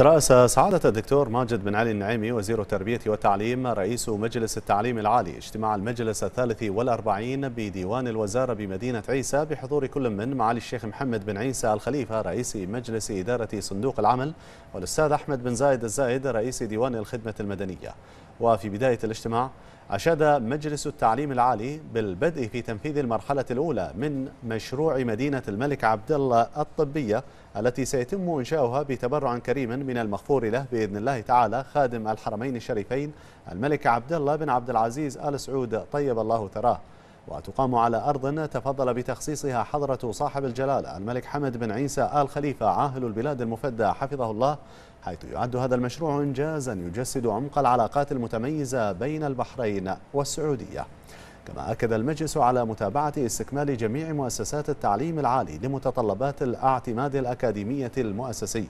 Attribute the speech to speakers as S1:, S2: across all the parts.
S1: ترأس سعادة الدكتور ماجد بن علي النعيمي وزير التربية والتعليم رئيس مجلس التعليم العالي اجتماع المجلس الثالث والأربعين بديوان الوزارة بمدينة عيسى بحضور كل من معالي الشيخ محمد بن عيسى الخليفة رئيس مجلس إدارة صندوق العمل والأستاذ أحمد بن زايد الزايد رئيس ديوان الخدمة المدنية وفي بداية الاجتماع أشاد مجلس التعليم العالي بالبدء في تنفيذ المرحلة الأولى من مشروع مدينة الملك عبد الله الطبية التي سيتم إنشاؤها بتبرع كريم من المغفور له بإذن الله تعالى خادم الحرمين الشريفين الملك عبد الله بن عبد العزيز آل سعود طيب الله ثراه وتقام على أرض تفضل بتخصيصها حضرة صاحب الجلالة الملك حمد بن عيسى آل خليفة عاهل البلاد المفدى حفظه الله حيث يعد هذا المشروع إنجازا يجسد عمق العلاقات المتميزة بين البحرين والسعودية كما أكد المجلس على متابعة استكمال جميع مؤسسات التعليم العالي لمتطلبات الاعتماد الأكاديمية المؤسسي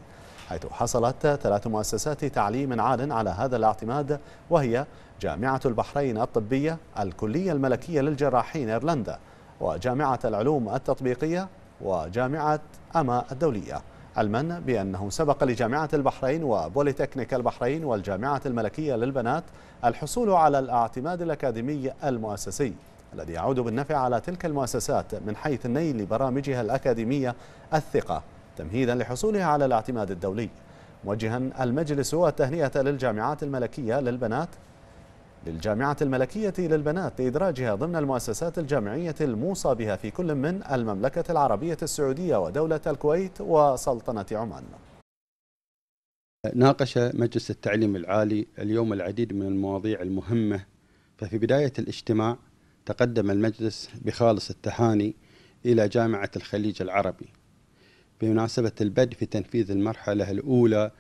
S1: حيث حصلت ثلاث مؤسسات تعليم عال على هذا الاعتماد وهي جامعة البحرين الطبية الكلية الملكية للجراحين إيرلندا وجامعة العلوم التطبيقية وجامعة أما الدولية علما بأنه سبق لجامعة البحرين وبوليتكنيك البحرين والجامعة الملكية للبنات الحصول على الاعتماد الأكاديمي المؤسسي الذي يعود بالنفع على تلك المؤسسات من حيث نيل برامجها الأكاديمية الثقة تمهيدا لحصولها على الاعتماد الدولي موجها المجلس والتهنئة للجامعات الملكية للبنات للجامعة الملكية للبنات لإدراجها ضمن المؤسسات الجامعية الموصى بها في كل من المملكة العربية السعودية ودولة الكويت وسلطنة عمان
S2: ناقش مجلس التعليم العالي اليوم العديد من المواضيع المهمة ففي بداية الاجتماع تقدم المجلس بخالص التهاني إلى جامعة الخليج العربي بمناسبة البدء في تنفيذ المرحلة الأولى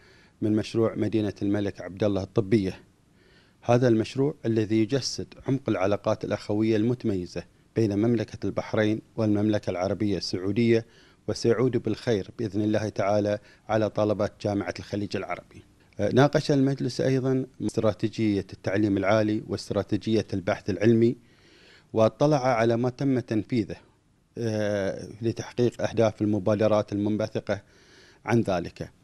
S2: من مشروع مدينة الملك عبدالله الطبية هذا المشروع الذي يجسد عمق العلاقات الأخوية المتميزة بين مملكة البحرين والمملكة العربية السعودية وسيعود بالخير بإذن الله تعالى على طلبة جامعة الخليج العربي أه، ناقش المجلس أيضا استراتيجية التعليم العالي واستراتيجية البحث العلمي واطلع على ما تم تنفيذه أه، لتحقيق أهداف المبادرات المنبثقة عن ذلك